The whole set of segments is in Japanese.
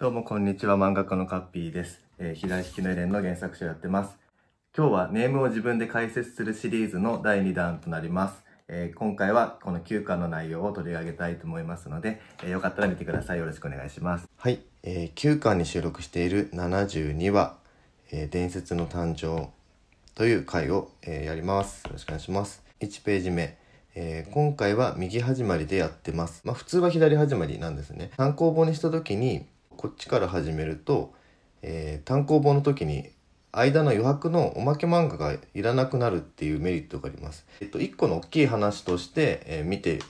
どうもこんにちは、漫画家のカッピーです。えー、左利きのエレンの原作者やってます。今日はネームを自分で解説するシリーズの第2弾となります。えー、今回はこの9巻の内容を取り上げたいと思いますので、えー、よかったら見てください。よろしくお願いします。はい、えー、9巻に収録している72話、えー、伝説の誕生という回を、えー、やります。よろしくお願いします。1ページ目。えー、今回は右始まりでやってます。まあ普通は左始まりなんですね。単行本にした時にこっちから始めると、えー、単行本の時に間の余白のおまけ漫画がいらなくなるっていうメリットがあります。えっと、1個の大きい話として、えー、見て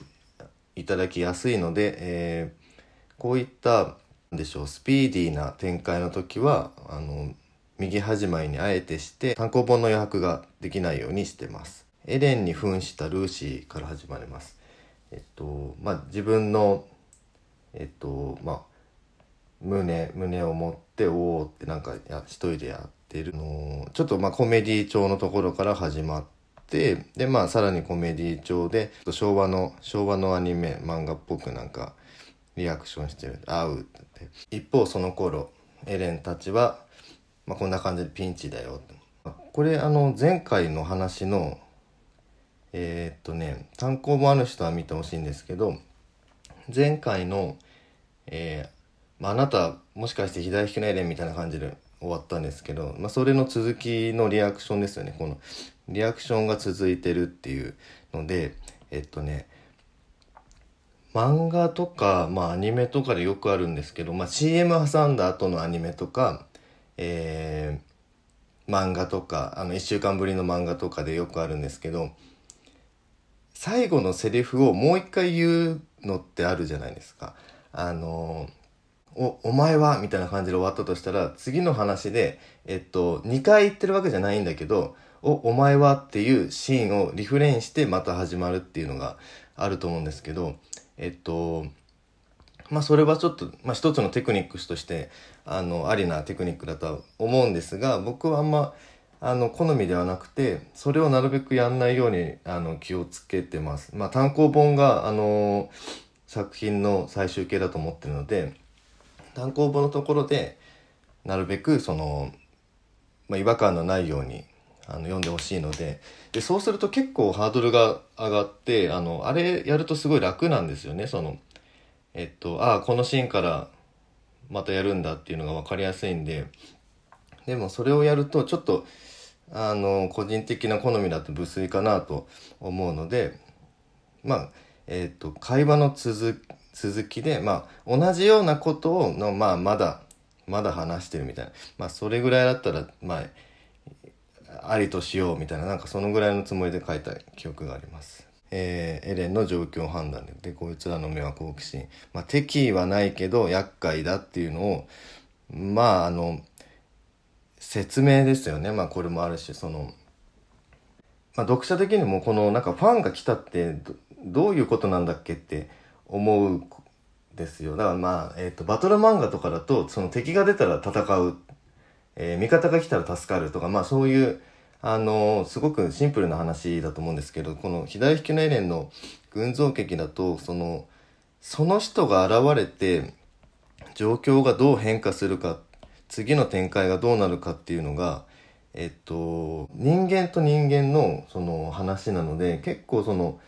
いただきやすいので、えー、こういったでしょうスピーディーな展開の時はあの右始まりにあえてして単行本の余白ができないようにしてます。エレンに扮したルーシーから始まります。えっとまあ、自分のえっとまあ胸胸を持っておおってなんかや一人でやってるのちょっとまあコメディ調のところから始まってでまあさらにコメディ調で昭和の昭和のアニメ漫画っぽくなんかリアクションしてる「合う」って一方その頃エレンたちは、まあ、こんな感じでピンチだよこれあの前回の話のえー、っとね単行本ある人は見てほしいんですけど前回の、えーまあ、あなたもしかして左引けないでみたいな感じで終わったんですけど、まあ、それの続きのリアクションですよねこのリアクションが続いてるっていうのでえっとね漫画とか、まあ、アニメとかでよくあるんですけど、まあ、CM 挟んだ後のアニメとか、えー、漫画とかあの1週間ぶりの漫画とかでよくあるんですけど最後のセリフをもう一回言うのってあるじゃないですか。あのーお、お前はみたいな感じで終わったとしたら、次の話で、えっと、2回言ってるわけじゃないんだけど、お、お前はっていうシーンをリフレインしてまた始まるっていうのがあると思うんですけど、えっと、まあそれはちょっと、まあ一つのテクニックとして、あの、ありなテクニックだとは思うんですが、僕はあんま、あの、好みではなくて、それをなるべくやんないように、あの、気をつけてます。まあ単行本が、あの、作品の最終形だと思ってるので、単行本のところでなるべくその、まあ、違和感のないようにあの読んでほしいのででそうすると結構ハードルが上がってあのあれやるとすごい楽なんですよねそのえっとああこのシーンからまたやるんだっていうのが分かりやすいんででもそれをやるとちょっとあの個人的な好みだと無粋かなと思うのでまあえっと会話の続続きで、まあ、同じようなことをの、まあ、まだ、まだ話してるみたいな。まあ、それぐらいだったら、まあ、ありとしようみたいな、なんかそのぐらいのつもりで書いた記憶があります。えー、エレンの状況判断で、で、こいつらの目は好奇心。まあ、敵意はないけど、厄介だっていうのを、まあ、あの、説明ですよね。まあ、これもあるし、その、まあ、読者的にもこのなんかファンが来たってどういうことなんだっけって思うですよだからまあ、えーと、バトル漫画とかだとその敵が出たら戦う、えー、味方が来たら助かるとかまあそういうあのー、すごくシンプルな話だと思うんですけどこの左利きのエレンの群像劇だとそのその人が現れて状況がどう変化するか次の展開がどうなるかっていうのがえっと人間と人間のその話なので結構その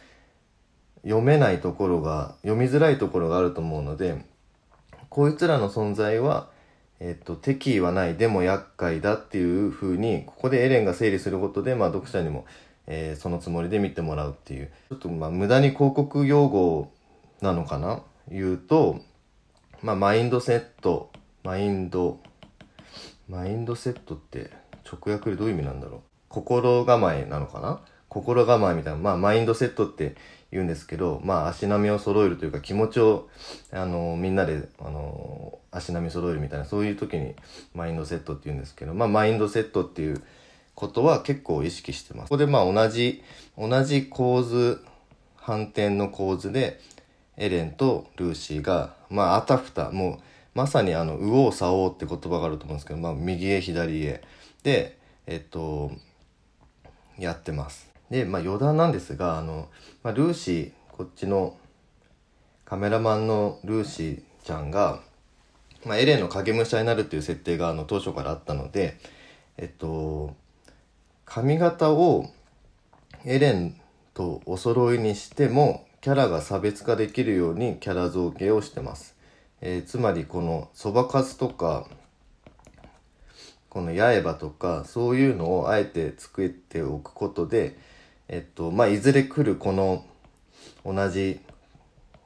読めないところが、読みづらいところがあると思うので、こいつらの存在は、えっと、敵意はない、でも厄介だっていう風に、ここでエレンが整理することで、まあ、読者にも、えー、そのつもりで見てもらうっていう。ちょっと、まあ、無駄に広告用語なのかな言うと、まあ、マインドセット、マインド、マインドセットって直訳でどういう意味なんだろう心構えなのかな心構えみたいな、まあ、マインドセットって言うんですけど、まあ、足並みを揃えるというか、気持ちを、あの、みんなで、あの、足並み揃えるみたいな、そういう時に、マインドセットって言うんですけど、まあ、マインドセットっていうことは結構意識してます。ここで、まあ、同じ、同じ構図、反転の構図で、エレンとルーシーが、まあ、あたふた、もう、まさにあの、右往左往って言葉があると思うんですけど、まあ、右へ左へ。で、えっと、やってます。で、まあ余談なんですが、あの、まあ、ルーシー、こっちのカメラマンのルーシーちゃんが、まあ、エレンの影武者になるっていう設定があの当初からあったので、えっと、髪型をエレンとお揃いにしてもキャラが差別化できるようにキャラ造形をしてます。えー、つまりこのそばかすとかこの八重歯とかそういうのをあえて作っておくことでえっと、まあ、いずれ来るこの同じ、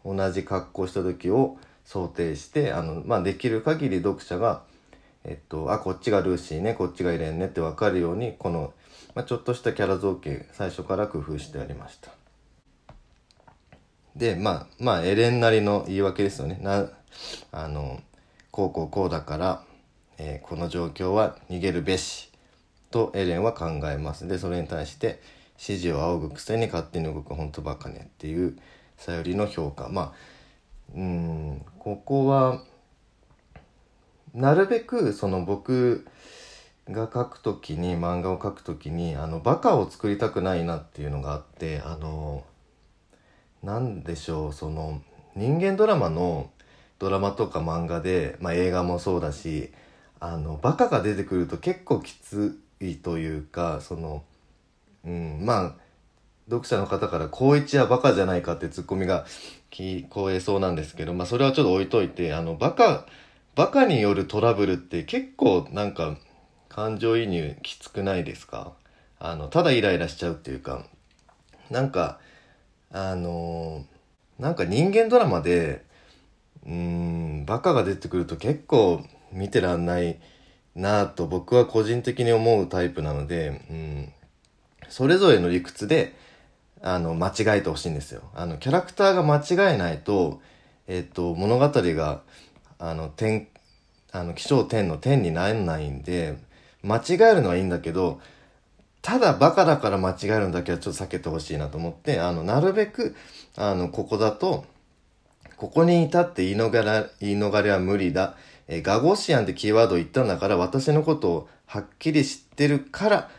同じ格好した時を想定して、あの、まあ、できる限り読者が、えっと、あ、こっちがルーシーね、こっちがイレンねってわかるように、この、まあ、ちょっとしたキャラ造形、最初から工夫してありました。で、まあ、まあ、エレンなりの言い訳ですよね。な、あの、こうこうこうだから、えー、この状況は逃げるべし、とエレンは考えます。で、それに対して、指示を仰ぐくせに勝手に動く本当バカねっていうさよりの評価まあうんここはなるべくその僕が書くときに漫画を描く時にあのバカを作りたくないなっていうのがあってあの何でしょうその人間ドラマのドラマとか漫画で、まあ、映画もそうだしあのバカが出てくると結構きついというかそのうん、まあ読者の方から「高一はバカじゃないか」ってツッコミが聞こえそうなんですけど、まあ、それはちょっと置いといてあのバカバカによるトラブルって結構なんか感情移入きつくないですかあのただイライラしちゃうっていうかなんかあのー、なんか人間ドラマでうんバカが出てくると結構見てらんないなと僕は個人的に思うタイプなので、うん、それぞれの理屈で、あの、間違えてほしいんですよ。あの、キャラクターが間違えないと、えっと、物語が、あの、天、あの、気象天の天にならないんで、間違えるのはいいんだけど、ただバカだから間違えるんだけはちょっと避けてほしいなと思って、あの、なるべく、あの、ここだと、ここに至って言い逃れ、言い逃れは無理だ。えガゴシアンってキーワード言ったんだから、私のことをはっきり知ってるから、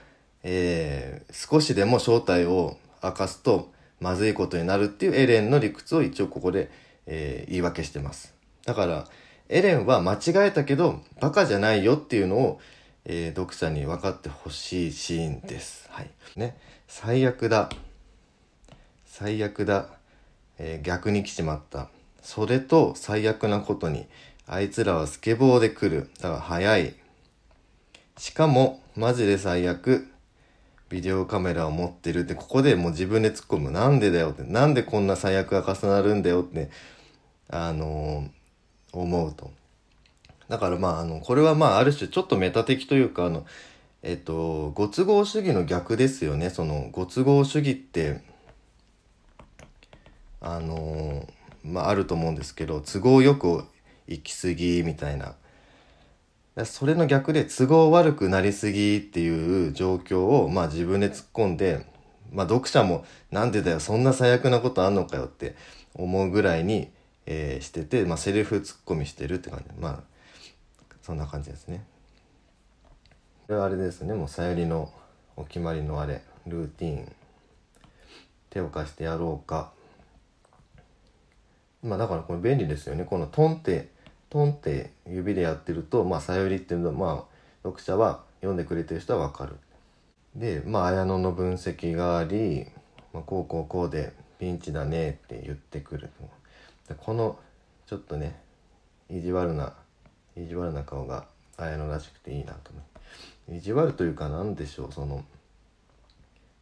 えー、少しでも正体を明かすとまずいことになるっていうエレンの理屈を一応ここで、えー、言い訳してます。だから、エレンは間違えたけど、バカじゃないよっていうのを、えー、読者に分かってほしいシーンです。はい。ね。最悪だ。最悪だ。えー、逆に来ちまった。それと最悪なことに、あいつらはスケボーで来る。だから早い。しかも、マジで最悪。ビデオカメラを持ってるって、ここでもう自分で突っ込む。なんでだよって、なんでこんな最悪が重なるんだよって、あのー、思うと。だからまあ、あの、これはまあ、ある種ちょっとメタ的というか、あの、えっと、ご都合主義の逆ですよね。その、ご都合主義って、あのー、まあ、あると思うんですけど、都合よく行き過ぎみたいな。それの逆で都合悪くなりすぎっていう状況を、まあ、自分で突っ込んで、まあ、読者も「なんでだよそんな最悪なことあんのかよ」って思うぐらいに、えー、してて、まあ、セリフ突っ込みしてるって感じまあそんな感じですね。これはあれですねもうさゆりのお決まりのあれルーティン手を貸してやろうかまあだからこれ便利ですよねこの「トン」ってトンって指でやってると「まあ、さより」っていうのは、まあ、読者は読んでくれてる人はわかる。で、まあ、綾乃の分析があり、まあ、こうこうこうでピンチだねって言ってくる。でこのちょっとね意地悪な意地悪な顔が綾野らしくていいなと思う。意地悪というか何でしょうその、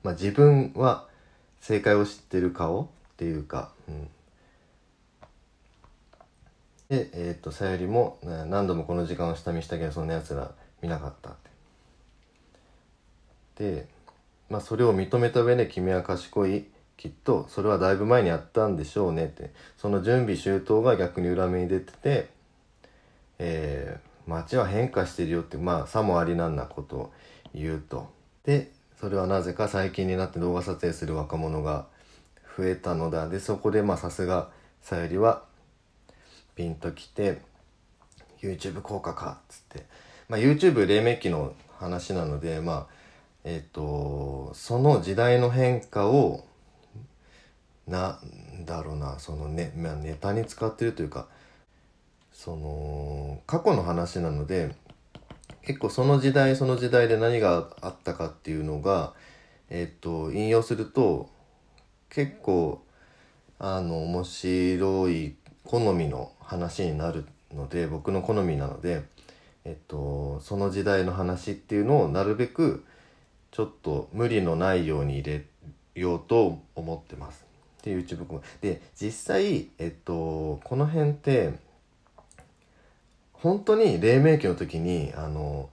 まあ、自分は正解を知ってる顔っていうか、うん、で、えっ、と、さゆりも何度もこの時間を下見したけど、そんな奴ら見なかったって。で、まあ、それを認めた上で君は賢い。きっと、それはだいぶ前にやったんでしょうねって。その準備周到が逆に裏目に出てて、えー、街は変化してるよって、まあ、さもありなんなことを言うと。で、それはなぜか最近になって動画撮影する若者が増えたのだ。で、そこで、まあ、さすが、さゆりは、ピンときて YouTube 効果かっつって、まあ、YouTube 黎明期の話なのでまあえっ、ー、とその時代の変化をなんだろうなそのね、まあ、ネタに使ってるというかその過去の話なので結構その時代その時代で何があったかっていうのが、えっ、ー、と引用すると結構あの面白い好みの話になるので僕の好みなので、えっと、その時代の話っていうのをなるべくちょっと無理のないように入れようと思ってます。で YouTube も。で実際、えっと、この辺って本当に黎明期の時にあの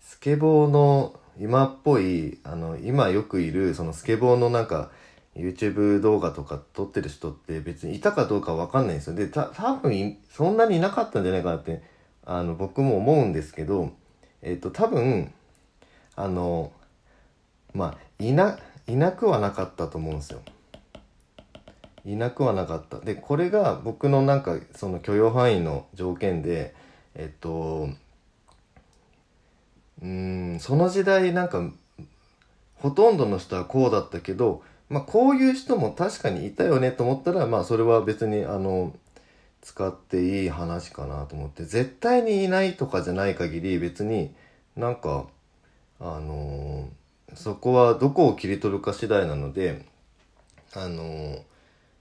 スケボーの今っぽいあの今よくいるそのスケボーのなんか YouTube 動画とか撮ってる人って別にいたかどうかわかんないんですよ。で、た、多分そんなにいなかったんじゃないかなって、あの、僕も思うんですけど、えっ、ー、と、多分、あの、まあ、いな、いなくはなかったと思うんですよ。いなくはなかった。で、これが僕のなんか、その許容範囲の条件で、えっ、ー、と、うん、その時代なんか、ほとんどの人はこうだったけど、まあ、こういう人も確かにいたよねと思ったら、まあ、それは別に、あの、使っていい話かなと思って、絶対にいないとかじゃない限り、別になんか、あのー、そこはどこを切り取るか次第なので、あのー、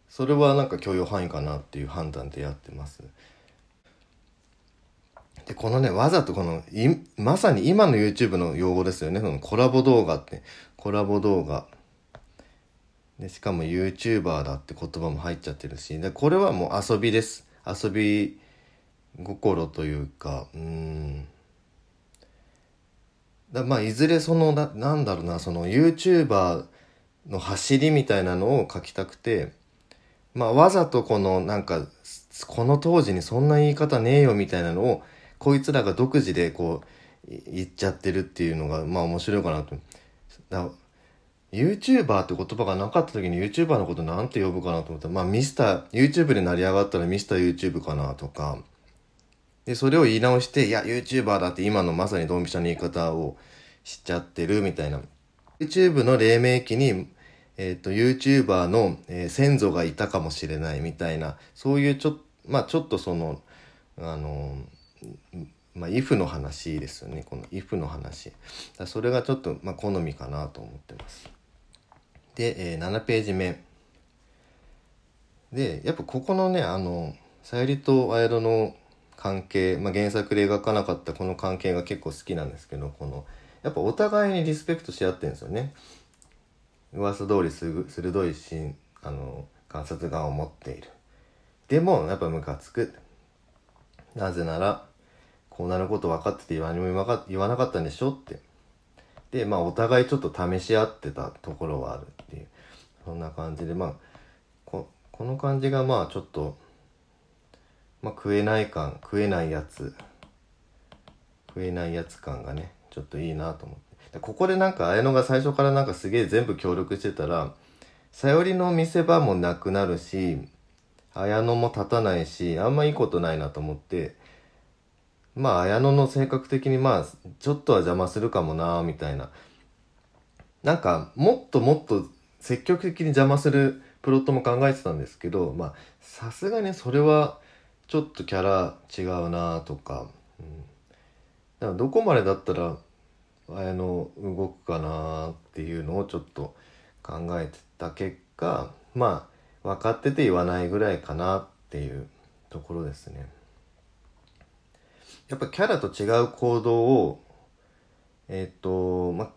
それはなんか許容範囲かなっていう判断でやってます。で、このね、わざとこの、まさに今の YouTube の用語ですよね。そのコラボ動画って、コラボ動画。でしかも YouTuber だって言葉も入っちゃってるしでこれはもう遊びです遊び心というかうんだまあいずれそのななんだろうなその YouTuber の走りみたいなのを書きたくてまあわざとこのなんかこの当時にそんな言い方ねえよみたいなのをこいつらが独自でこう言っちゃってるっていうのがまあ面白いかなと。だ YouTuber って言葉がなかった時に YouTuber のことなんて呼ぶかなと思ったら、まあミスター、YouTube で成り上がったらミスター YouTube かなとか、で、それを言い直して、いや、YouTuber だって今のまさにドンピシャの言い方をしちゃってるみたいな。YouTube の黎明期に、えっ、ー、と、YouTuber の、え先祖がいたかもしれないみたいな、そういうちょっと、まあちょっとその、あのまあ、if の話ですよね。この if の話。それがちょっと、まあ、好みかなと思ってます。で、えー、7ページ目。で、やっぱここのね、あの、さゆりと綾戸の関係、まあ、原作で描かなかったこの関係が結構好きなんですけど、この、やっぱお互いにリスペクトし合ってるんですよね。噂通りすぐ鋭いしあの観察眼を持っている。でも、やっぱムカつく。なぜなら、こうなること分かってて何にも言わなかったんでしょって。でまあお互いちょっと試し合ってたところはあるっていうそんな感じでまあここの感じがまあちょっと、まあ、食えない感食えないやつ食えないやつ感がねちょっといいなと思ってここでなんか綾乃が最初からなんかすげえ全部協力してたらさよりの見せ場もなくなるし綾乃も立たないしあんまいいことないなと思ってまあ、綾乃の性格的に、まあ、ちょっとは邪魔するかもな、みたいな。なんか、もっともっと積極的に邪魔するプロットも考えてたんですけど、まあ、さすがにそれは、ちょっとキャラ違うな、とか。うん、だからどこまでだったら、綾乃動くかな、っていうのをちょっと考えてた結果、まあ、分かってて言わないぐらいかなっていうところですね。やっぱキャラと違う行動をえっ、ー、とま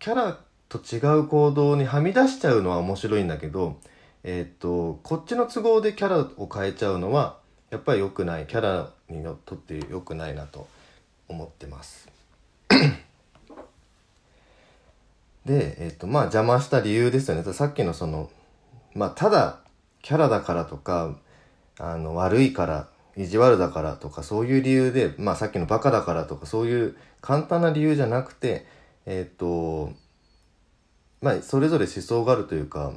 キャラと違う行動にはみ出しちゃうのは面白いんだけどえっ、ー、とこっちの都合でキャラを変えちゃうのはやっぱり良くないキャラにのとって良くないなと思ってます。で、えっ、ー、と、まあ邪魔した理由ですよね。さっきのその、まあただキャラだからとか、あの悪いから意地悪だからとかそういう理由で、まあ、さっきのバカだからとかそういう簡単な理由じゃなくてえっ、とまあそれぞれ思想があるというか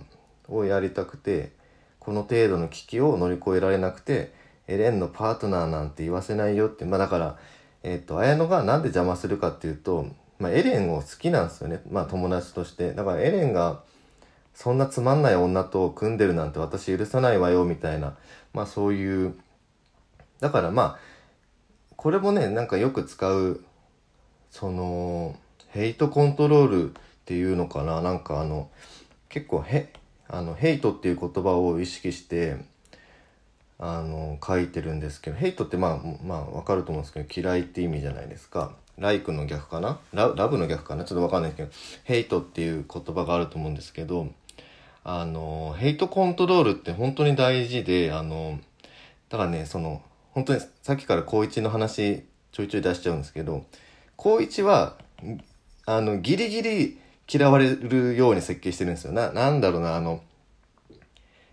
をやりたくてこの程度の危機を乗り越えられなくてエレンのパートナーなんて言わせないよってまあだから、えっ、と綾乃がなんで邪魔するかっていうと、まあ、エレンを好きなんですよね、まあ、友達として。だからエレンがそんなつまんない女と組んでるなんて私許さないわよみたいな、まあそういうだからまあこれもねなんかよく使うそのヘイトコントロールっていうのかななんかあの結構へあのヘイトっていう言葉を意識してあの書いてるんですけどヘイトってまあまあわかると思うんですけど嫌いって意味じゃないですか。ライクの逆かなラブの逆かなちょっとわかんないですけどヘイトっていう言葉があると思うんですけどあのヘイトコントロールって本当に大事であのだねその本当にさっきから高一の話ちょいちょい出しちゃうんですけど、高一は、あの、ギリギリ嫌われるように設計してるんですよ。な、なんだろうな、あの、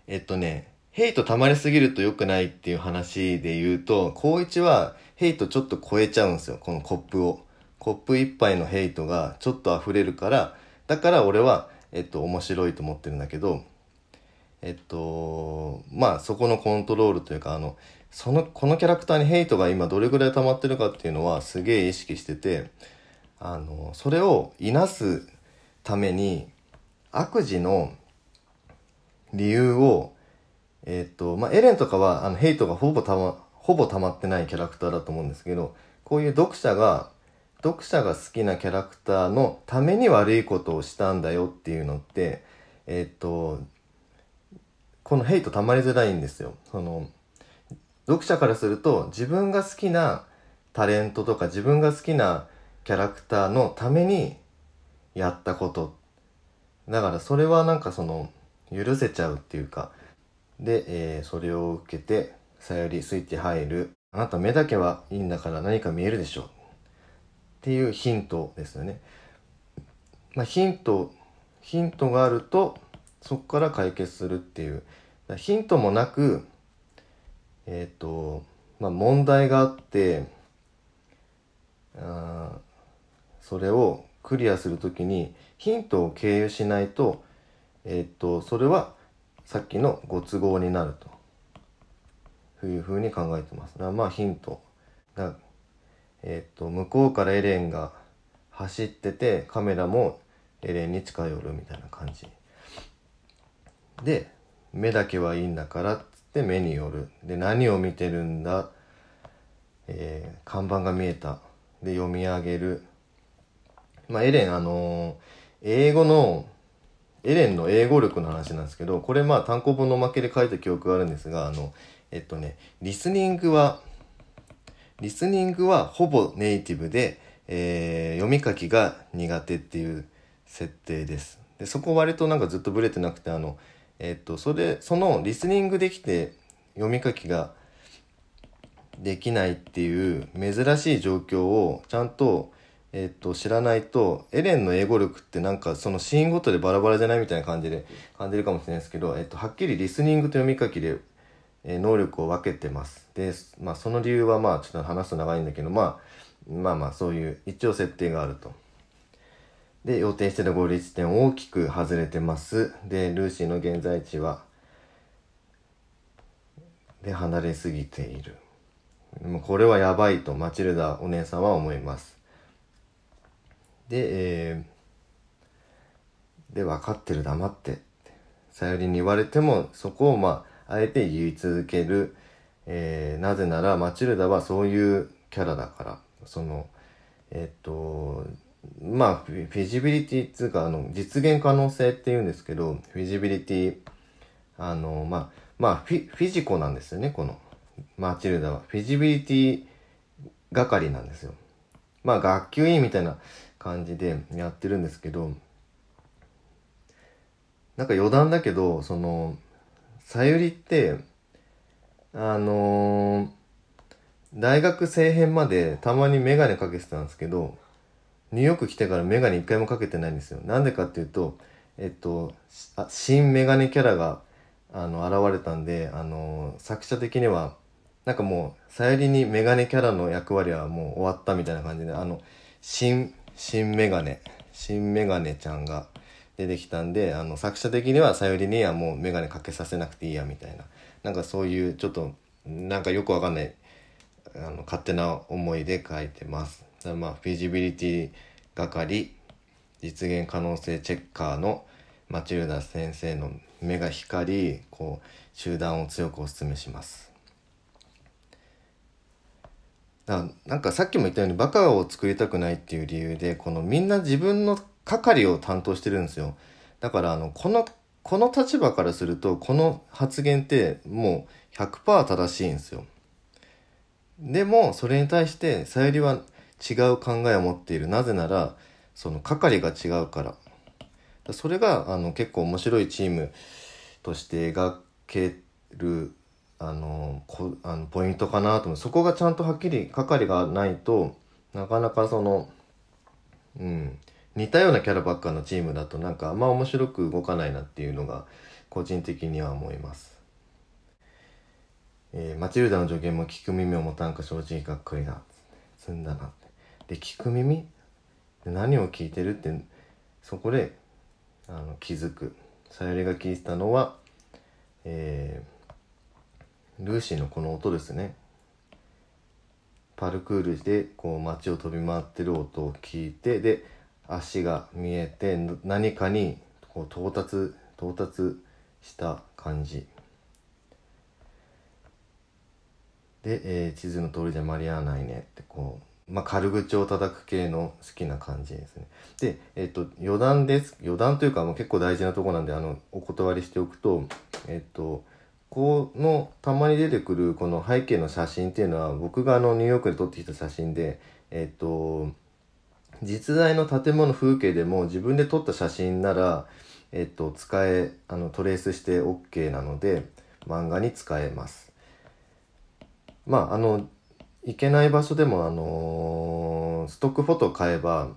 えっとね、ヘイト溜まりすぎると良くないっていう話で言うと、高一はヘイトちょっと超えちゃうんですよ。このコップを。コップ一杯のヘイトがちょっと溢れるから、だから俺は、えっと、面白いと思ってるんだけど、えっと、まあ、そこのコントロールというか、あの、そのこのキャラクターにヘイトが今どれぐらい溜まってるかっていうのはすげえ意識しててあのそれをいなすために悪事の理由をえっ、ー、とまあ、エレンとかはあのヘイトがほぼたまほぼ溜まってないキャラクターだと思うんですけどこういう読者が読者が好きなキャラクターのために悪いことをしたんだよっていうのってえっ、ー、とこのヘイトたまりづらいんですよ。その読者からすると自分が好きなタレントとか自分が好きなキャラクターのためにやったことだからそれはなんかその許せちゃうっていうかで、えー、それを受けてさよりスイッチ入るあなた目だけはいいんだから何か見えるでしょっていうヒントですよね、まあ、ヒントヒントがあるとそこから解決するっていうヒントもなくえっ、ー、と、まあ、問題があって、あそれをクリアするときにヒントを経由しないと、えっ、ー、と、それはさっきのご都合になるというふうに考えてます。まあヒントが、えっ、ー、と、向こうからエレンが走っててカメラもエレンに近寄るみたいな感じ。で、目だけはいいんだからっで目によるで何を見てるんだ、えー、看板が見えたで読み上げる、まあ、エレンあのー、英語のエレンの英語力の話なんですけどこれまあ単行本の負けで書いた記憶があるんですがあのえっとねリスニングはリスニングはほぼネイティブで、えー、読み書きが苦手っていう設定です。でそこ割となんかずっとブレてなくてあのえっと、それ、そのリスニングできて読み書きができないっていう珍しい状況をちゃんと、えっと、知らないと、エレンの英語力ってなんかそのシーンごとでバラバラじゃないみたいな感じで感じるかもしれないですけど、えっと、はっきりリスニングと読み書きで、えー、能力を分けてます。で、まあその理由はまあちょっと話すと長いんだけど、まあ、まあまあそういう一応設定があると。で、予定してた合理地点大きく外れてます。で、ルーシーの現在地は、で、離れすぎている。もうこれはやばいとマチルダお姉さんは思います。で、えー、で、分かってる、黙って。さゆりに言われても、そこをまあ、あえて言い続ける。えー、なぜなら、マチルダはそういうキャラだから。その、えー、っと、まあ、フィジビリティっていうか、あの、実現可能性っていうんですけど、フィジビリティ、あの、まあ、まあフィ、フィジコなんですよね、この、マーチルダは。フィジビリティ係なんですよ。まあ、学級委員みたいな感じでやってるんですけど、なんか余談だけど、その、さゆりって、あのー、大学生編までたまにメガネかけてたんですけど、ニューヨーク来てからメガネ一回もかけてないんですよ。なんでかっていうと、えっと、あ新メガネキャラが、あの、現れたんで、あの、作者的には、なんかもう、さゆりにメガネキャラの役割はもう終わったみたいな感じで、あの、新、新メガネ、新メガネちゃんが出てきたんで、あの、作者的にはさゆりにはもうメガネかけさせなくていいや、みたいな。なんかそういう、ちょっと、なんかよくわかんない、あの、勝手な思いで書いてます。まあフィジビリティ係実現可能性チェッカーのマチルダ先生の目が光りこう集団を強くお勧めしますだなんかさっきも言ったようにバカを作りたくないっていう理由でこのみんな自分の係を担当してるんですよだからあのこのこの立場からするとこの発言ってもう100%正しいんですよでもそれに対してさゆりは違う考えを持っているなぜならその係が違うからそれがあの結構面白いチームとして描けるあのこあのポイントかなと思うそこがちゃんとはっきり係がないとなかなかそのうん似たようなキャラばっかのチームだとなんかあんま面白く動かないなっていうのが個人的には思います。えー、マチルダの助言も聞く耳を持たんか正直がっくりな。積んだな。で聞く耳何を聞いてるってそこであの気づくさゆりが聞いてたのは、えー、ルーシーのこの音ですねパルクールでこう街を飛び回ってる音を聞いてで足が見えて何かにこう到達到達した感じで、えー、地図の通りじゃ間に合わないねってこうまあ、軽口を叩く系の好きな感じですね。で、えっと、余談です。余談というか、もう結構大事なとこなんで、あの、お断りしておくと、えっと、この、たまに出てくる、この背景の写真っていうのは、僕があの、ニューヨークで撮ってきた写真で、えっと、実在の建物風景でも自分で撮った写真なら、えっと、使え、あの、トレースして OK なので、漫画に使えます。まあ、あの、行けない場所でもあのー、ストックフォトを買えば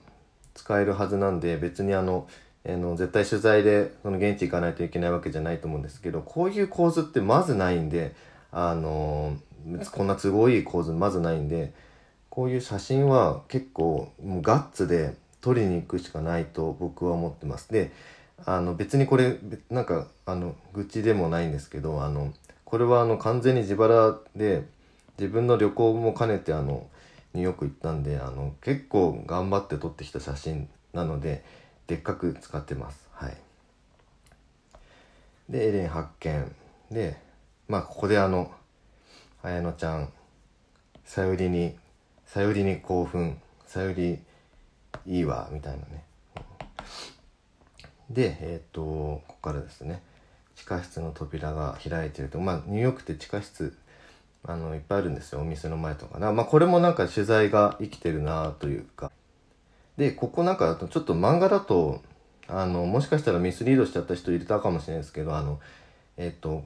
使えるはずなんで別にあの、えー、の絶対取材でその現地行かないといけないわけじゃないと思うんですけどこういう構図ってまずないんであのー、こんな都合いい構図まずないんでこういう写真は結構もうガッツで撮りに行くしかないと僕は思ってます。であの別にこれなんかあの愚痴でもないんですけどあのこれはあの完全に自腹で自分の旅行も兼ねてあのニューヨーク行ったんであの結構頑張って撮ってきた写真なのででっかく使ってますはいでエレン発見でまあここであの綾乃ちゃんさゆりにさゆりに興奮さゆりいいわみたいなねでえっ、ー、とここからですね地下室の扉が開いてるとまあニューヨークって地下室あの、いっぱいあるんですよ。お店の前とかな。まあ、これもなんか取材が生きてるなというか。で、ここなんか、ちょっと漫画だと、あの、もしかしたらミスリードしちゃった人いたかもしれないですけど、あの、えっと、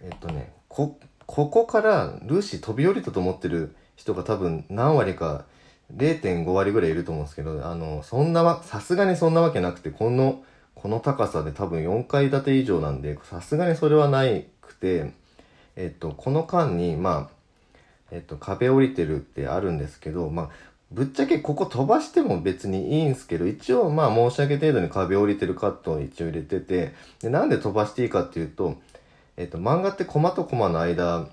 えっとね、こ、ここからルーシー飛び降りたと思ってる人が多分何割か、0.5割ぐらいいると思うんですけど、あの、そんなわ、さすがにそんなわけなくて、この、この高さで多分4階建て以上なんで、さすがにそれはないくて、えっと、この間に、まあ、えっと、壁降りてるってあるんですけど、まあ、ぶっちゃけここ飛ばしても別にいいんですけど、一応まあ申し訳程度に壁降りてるカットを一応入れてて、でなんで飛ばしていいかっていうと、えっと、漫画ってコマとコマの間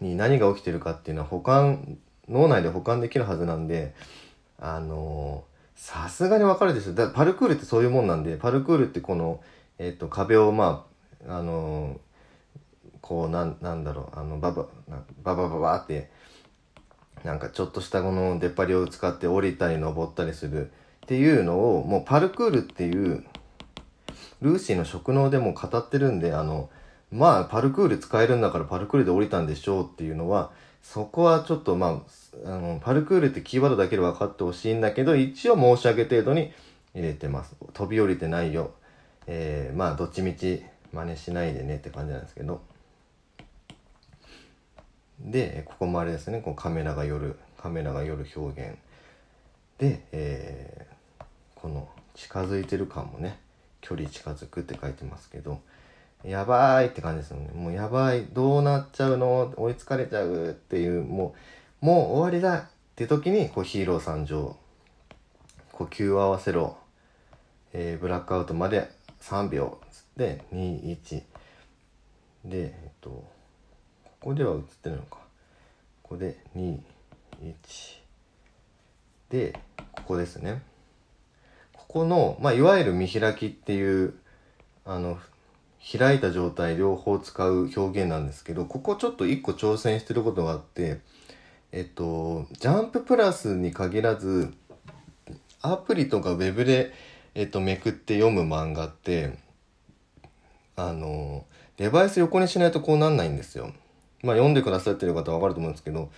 に何が起きてるかっていうのは保管、脳内で保管できるはずなんで、あのさすがにわかるでしょ。だパルクールってそういうもんなんで、パルクールってこの、えっと、壁をまあ、あのーこうなんなんだろうあのババババババってなんかちょっとしたこの出っ張りを使って降りたり登ったりするっていうのをもうパルクールっていうルーシーの職能でも語ってるんであのまあパルクール使えるんだからパルクールで降りたんでしょうっていうのはそこはちょっとまああのパルクールってキーワードだけで分かってほしいんだけど一応申し上げ程度に入れてます飛び降りてないよえー、まあどっちみち真似しないでねって感じなんですけど。でここもあれですねこうカメラが夜カメラが夜表現で、えー、この近づいてる感もね距離近づくって書いてますけどやばいって感じですよねもうやばいどうなっちゃうの追いつかれちゃうっていうもうもう終わりだって時にこうヒーロー参上呼吸を合わせろ、えー、ブラックアウトまで3秒で21でえっとここでは映ってないのかここで21でここですねここの、まあ、いわゆる見開きっていうあの開いた状態両方使う表現なんですけどここちょっと1個挑戦してることがあってえっとジャンププラスに限らずアプリとかウェブで、えっと、めくって読む漫画ってあのデバイス横にしないとこうなんないんですよ。まあ、読んでくださってる方は分かると思うんですけど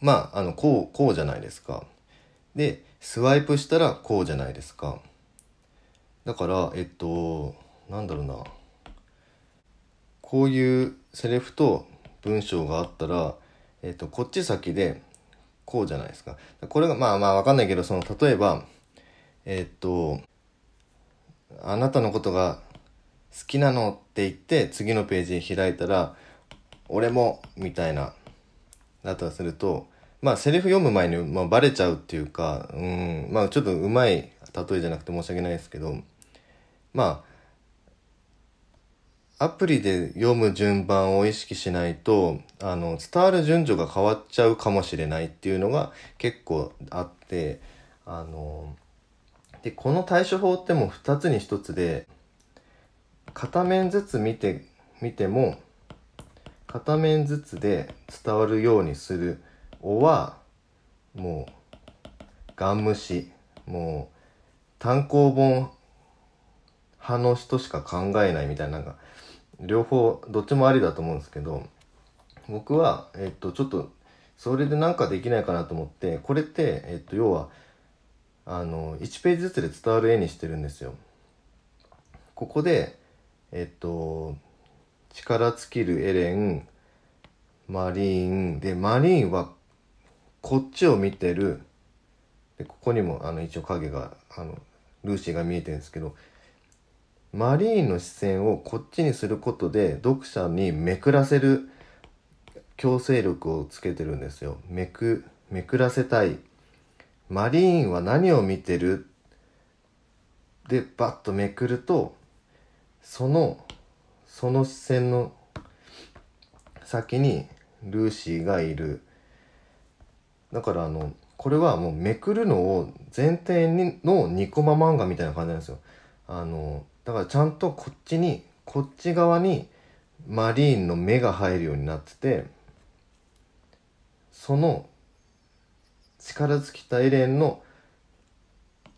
まああのこうこうじゃないですか。でスワイプしたらこうじゃないですか。だからえっとなんだろうなこういうセリフと文章があったら、えっと、こっち先でこうじゃないですか。これがまあまあ分かんないけどその例えばえっとあなたのことが好きなのって言って次のページ開いたら俺も、みたいな、だとすると、まあ、セリフ読む前に、まあ、バレちゃうっていうか、うん、まあ、ちょっとうまい例えじゃなくて申し訳ないですけど、まあ、アプリで読む順番を意識しないと、あの、伝わる順序が変わっちゃうかもしれないっていうのが結構あって、あの、で、この対処法ってもう2つに1つで、片面ずつ見て、見ても、片面ずつで伝わるようにする「お」はもうガン無視もう単行本派の人しか考えないみたいななんか両方どっちもありだと思うんですけど僕は、えっと、ちょっとそれでなんかできないかなと思ってこれって、えっと、要はあの1ページずつで伝わる絵にしてるんですよ。ここでえっと力尽きるエレン、マリーン。で、マリーンは、こっちを見てる。で、ここにも、あの、一応影が、あの、ルーシーが見えてるんですけど、マリーンの視線をこっちにすることで、読者にめくらせる強制力をつけてるんですよ。めく、めくらせたい。マリーンは何を見てるで、バッとめくると、そのその視線の先にルーシーがいるだからあのこれはもうめくるのを前提にのニコマ漫画みたいな感じなんですよあのだからちゃんとこっちにこっち側にマリーンの目が入るようになっててその力尽きたエレンの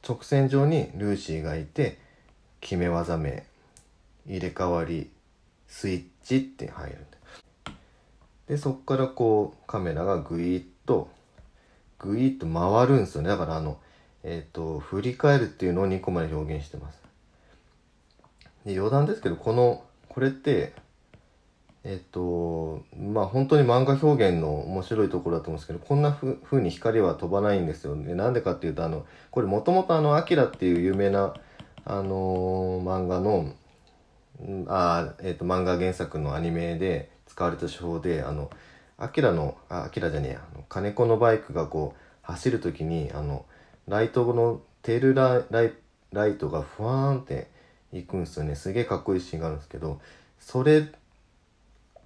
直線上にルーシーがいて決め技名入れ替わりスイッチって入るんででそっからこうカメラがグイッとグイッと回るんですよねだからあのえっ、ー、と振り返るっていうのを2個まで表現してますで余談ですけどこのこれってえっ、ー、とまあ本当に漫画表現の面白いところだと思うんですけどこんなふうに光は飛ばないんですよねなんでかっていうとあのこれもともとあの「アキラっていう有名なあのー、漫画のあえーと、漫画原作のアニメで使われた手法であのアキラのあアキラじゃねえやあの金子のバイクがこう走る時にあのライトのテールライライトがふわーんっていくんですよねすげえかっこいいシーンがあるんですけどそれ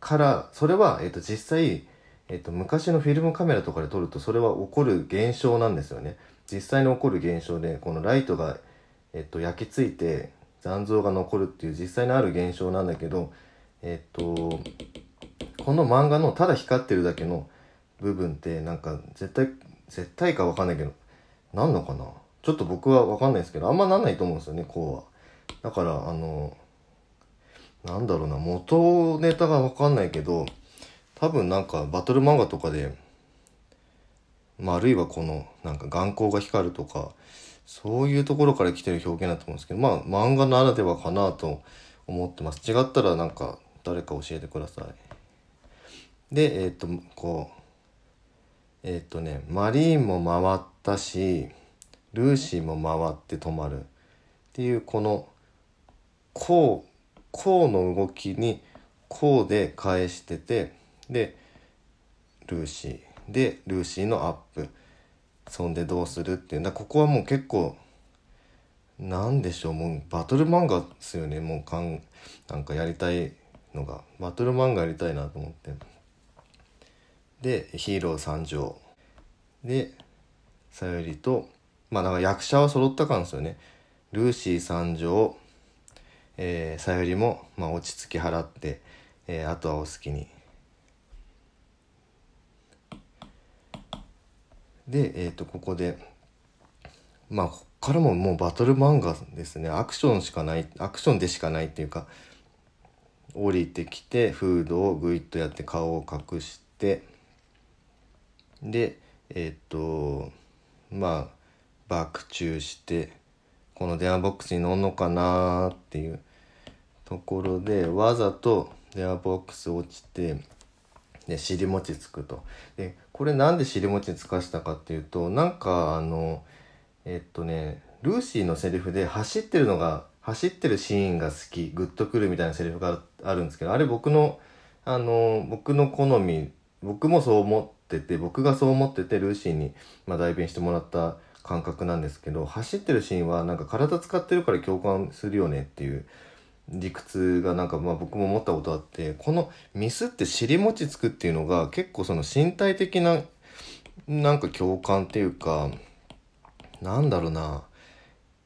からそれは、えーと、実際、えーと、昔のフィルムカメラとかで撮るとそれは起こる現象なんですよね実際に起こる現象でこのライトが、えー、と焼き付いて残像が残るっていう実際のある現象なんだけど、えっと、この漫画のただ光ってるだけの部分ってなんか絶対、絶対かわかんないけど、なんのかなちょっと僕はわかんないですけど、あんまなんないと思うんですよね、こうは。だから、あの、なんだろうな、元ネタがわかんないけど、多分なんかバトル漫画とかで、まあ、あるいはこの、なんか眼光が光るとか、そういうところから来てる表現だと思うんですけど、まあ、漫画ならではかなと思ってます。違ったらなんか、誰か教えてください。で、えっ、ー、と、こう、えっ、ー、とね、マリーンも回ったし、ルーシーも回って止まる。っていう、この、こう、こうの動きに、こうで返してて、で、ルーシー。で、ルーシーのアップ。そんでどうするっていうだここはもう結構なんでしょうもうバトル漫画っすよねもうかんなんかやりたいのがバトル漫画やりたいなと思ってで「ヒーロー参上」でさよりとまあんか役者は揃ったかんですよねルーシー参上、えー、さよりも、まあ、落ち着き払って、えー、あとはお好きにで、えー、とここでまあこっからももうバトル漫画ですねアクションしかないアクションでしかないっていうか降りてきてフードをグイッとやって顔を隠してでえっ、ー、とまあ爆中してこの電話ボックスに乗んのかなーっていうところでわざと電話ボックス落ちてで尻餅つくと。でこれなんで尻餅つかしたかっていうとなんかあのえっとねルーシーのセリフで走ってるのが走ってるシーンが好きグッとくるみたいなセリフがあるんですけどあれ僕のあの僕の好み僕もそう思ってて僕がそう思っててルーシーに、まあ、代弁してもらった感覚なんですけど走ってるシーンはなんか体使ってるから共感するよねっていう理屈がなんかまあ僕も思ったことあってこのミスって尻餅つくっていうのが結構その身体的ななんか共感っていうかなんだろうな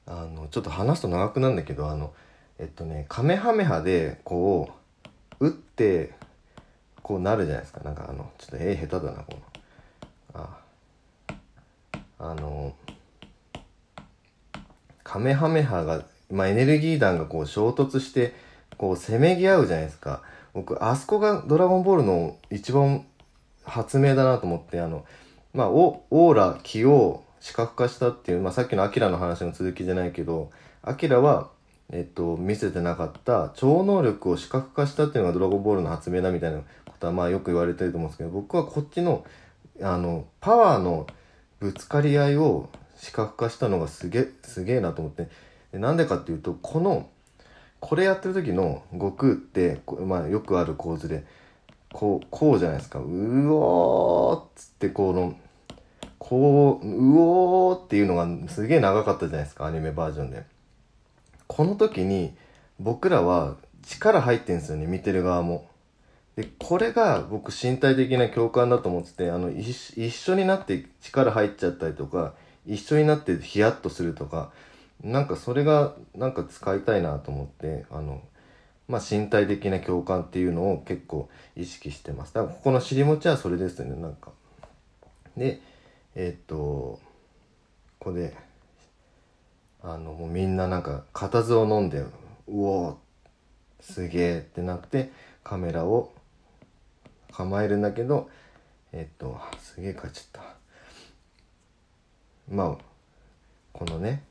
あのちょっと話すと長くなんだけどあのえっとねカメハメハでこう打ってこうなるじゃないですかなんかあのちょっと絵下手だなこのああのカメハメハがまあ、エネルギー弾がこう衝突してこうせめぎ合うじゃないですか僕あそこが「ドラゴンボール」の一番発明だなと思ってあの、まあ、オーラ気を視覚化したっていう、まあ、さっきのアキラの話の続きじゃないけどアキラは、えっと、見せてなかった超能力を視覚化したっていうのが「ドラゴンボール」の発明だみたいなことはまあよく言われてると思うんですけど僕はこっちのあのパワーのぶつかり合いを視覚化したのがすげすげえなと思って。なんでかっていうとこのこれやってる時の悟空って、まあ、よくある構図でこうこうじゃないですかうおーっつってこのこううおーっていうのがすげえ長かったじゃないですかアニメバージョンでこの時に僕らは力入ってんですよね見てる側もでこれが僕身体的な共感だと思っててあの一緒になって力入っちゃったりとか一緒になってヒヤッとするとかなんかそれがなんか使いたいなと思ってあの、まあ、身体的な共感っていうのを結構意識してますだからここの尻餅はそれですよねなんかでえー、っとここであのもうみんななんか固唾を飲んでうおすげえってなってカメラを構えるんだけどえっとすげえかちゃったまあこのね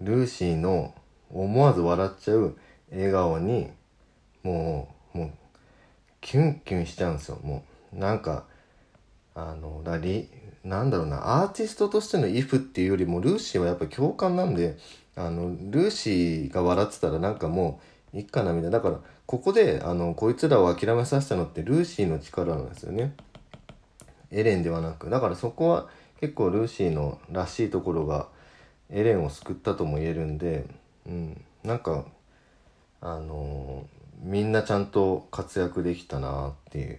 ルーシーの思わず笑っちゃう笑顔に、もう、もう、キュンキュンしちゃうんですよ、もう。なんか、あの、だり、なんだろうな、アーティストとしてのイフっていうよりも、ルーシーはやっぱ共感なんで、あの、ルーシーが笑ってたらなんかもう、いっかな、みたいな。だから、ここで、あの、こいつらを諦めさせたのって、ルーシーの力なんですよね。エレンではなく。だからそこは、結構ルーシーのらしいところがエレンを救ったとも言えるんで、うん、なんかあのー、みんなちゃんと活躍できたなっていう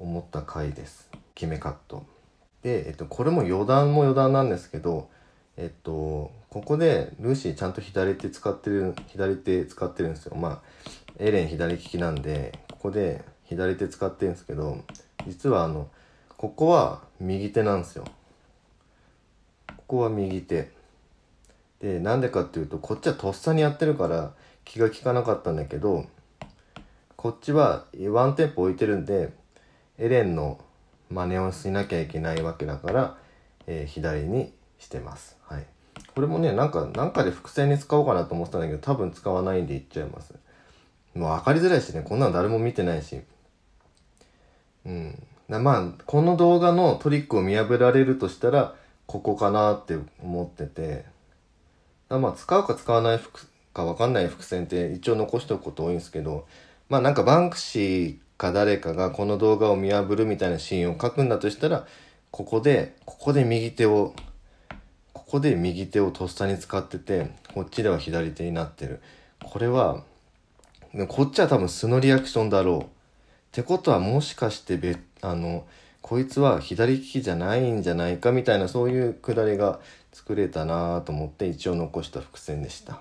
思った回です決めカット。で、えっと、これも余談も余談なんですけど、えっと、ここでルーシーちゃんと左手使ってる左手使ってるんですよまあエレン左利きなんでここで左手使ってるんですけど実はあのここは右手なんですよここは右手でなんでかっていうとこっちはとっさにやってるから気が利かなかったんだけどこっちはワンテンポ置いてるんでエレンの真似をしなきゃいけないわけだから、えー、左にしてます。はい、これもねなんかなんかで伏線に使おうかなと思ってたんだけど多分使わないんでいっちゃいます。もう分かりづらいしねこんなの誰も見てないし。うんまあこの動画のトリックを見破られるとしたらここかなって思っててまあ、使うか使わないか分かんない伏線って一応残しておくこと多いんですけど、まあなんかバンクシーか誰かがこの動画を見破るみたいなシーンを書くんだとしたら、ここで、ここで右手を、ここで右手をとっさに使ってて、こっちでは左手になってる。これは、こっちは多分素のリアクションだろう。ってことはもしかして別、あの、こいつは左利きじゃないんじゃないかみたいなそういうくだりが作れたなと思って一応残した伏線でした。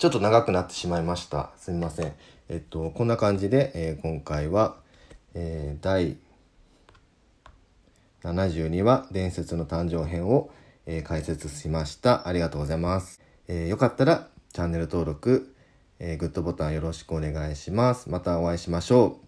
ちょっと長くなってしまいました。すみません。えっと、こんな感じで、えー、今回は、えー、第72話伝説の誕生編を、えー、解説しました。ありがとうございます。えー、よかったらチャンネル登録、えー、グッドボタンよろしくお願いします。またお会いしましょう。